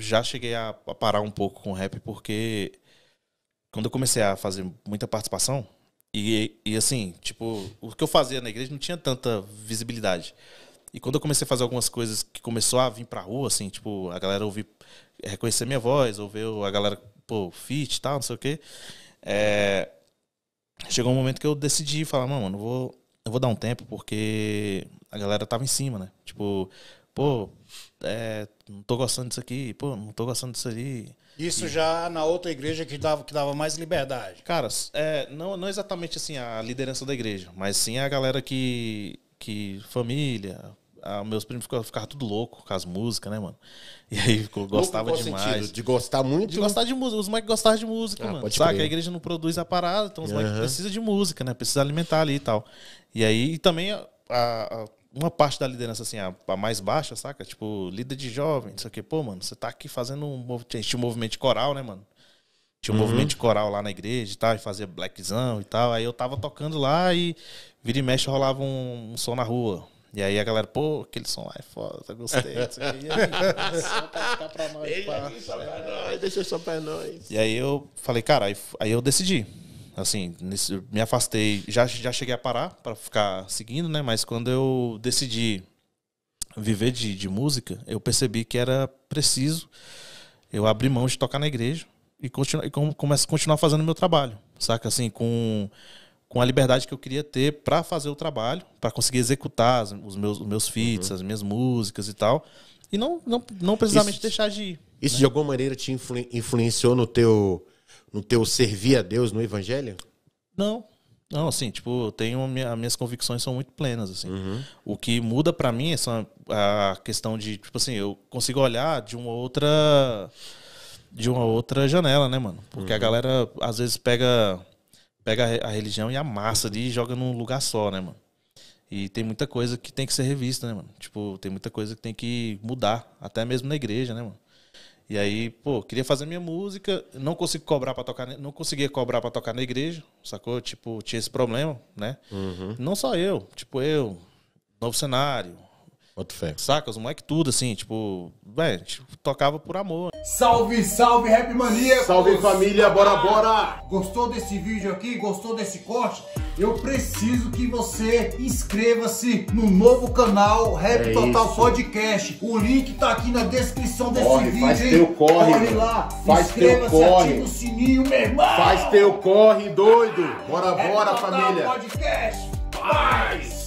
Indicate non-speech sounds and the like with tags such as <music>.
já cheguei a, a parar um pouco com rap, porque quando eu comecei a fazer muita participação, e, e assim, tipo, o que eu fazia na igreja não tinha tanta visibilidade. E quando eu comecei a fazer algumas coisas que começou a vir pra rua, assim, tipo, a galera ouvir, reconhecer minha voz, ouvir a galera, pô, fit e tal, não sei o quê. É, chegou um momento que eu decidi falar, mano, eu vou, eu vou dar um tempo, porque a galera tava em cima, né? Tipo, pô, é, não tô gostando disso aqui, pô, não tô gostando disso ali. Isso e... já na outra igreja que dava, que dava mais liberdade. Cara, é, não, não exatamente assim a liderança da igreja, mas sim a galera que. que família. A, meus primos ficavam, ficavam tudo louco com as músicas, né, mano? E aí ficou, gostava louco, demais. Sentido? De gostar muito? De gostar de música. Os moleques gostavam de música, ah, mano. Saca? A igreja não produz a parada, então os uhum. moleques precisam de música, né? Precisa alimentar ali e tal. E aí e também a, a uma parte da liderança, assim, a, a, mais baixa, saca? Tipo, líder de jovem, isso aqui Pô, mano, você tá aqui fazendo um... Tinha um movimento coral, né, mano? Tinha um uhum. movimento coral lá na igreja e tal, e fazia blackzão e tal. Aí eu tava tocando lá e vira e mexe rolava um, um som na rua. E aí a galera, pô, aquele som lá é foda, gostei. Isso aqui. E aí, só <laughs> pra nós, Deixa só pra nós. E aí eu falei, cara, aí, aí eu decidi. Assim, nesse, me afastei, já, já cheguei a parar para ficar seguindo, né? Mas quando eu decidi viver de, de música, eu percebi que era preciso eu abrir mão de tocar na igreja e continuar e com, começo, continuar fazendo meu trabalho, saca? Assim, com, com a liberdade que eu queria ter para fazer o trabalho, para conseguir executar os meus, os meus feats, uhum. as minhas músicas e tal. E não, não, não precisamente isso, deixar de ir. Isso né? de alguma maneira te influ, influenciou no teu no teu servir a Deus no evangelho? Não. Não, assim, tipo, eu tenho minha, minhas convicções são muito plenas, assim. Uhum. O que muda para mim é só a questão de, tipo assim, eu consigo olhar de uma outra de uma outra janela, né, mano? Porque uhum. a galera às vezes pega pega a religião e amassa ali e joga num lugar só, né, mano? E tem muita coisa que tem que ser revista, né, mano? Tipo, tem muita coisa que tem que mudar, até mesmo na igreja, né, mano? E aí, pô, queria fazer minha música, não consegui cobrar para tocar, não conseguia cobrar para tocar na igreja, sacou? Tipo, tinha esse problema, né? Uhum. Não só eu, tipo eu, novo cenário, What Saca? Os que tudo, assim, tipo, velho, tipo, tocava por amor. Salve, salve, Rap Mania! Salve família, bora, bora! Gostou desse vídeo aqui? Gostou desse corte? Eu preciso que você inscreva-se no novo canal Rap é Total isso. Podcast. O link tá aqui na descrição desse corre, vídeo. Faz hein? teu corre, corre lá, faz teu corre. ativa o sininho, meu irmão. Faz teu corre, doido. Bora, Rap bora, Total família. Podcast. Paz.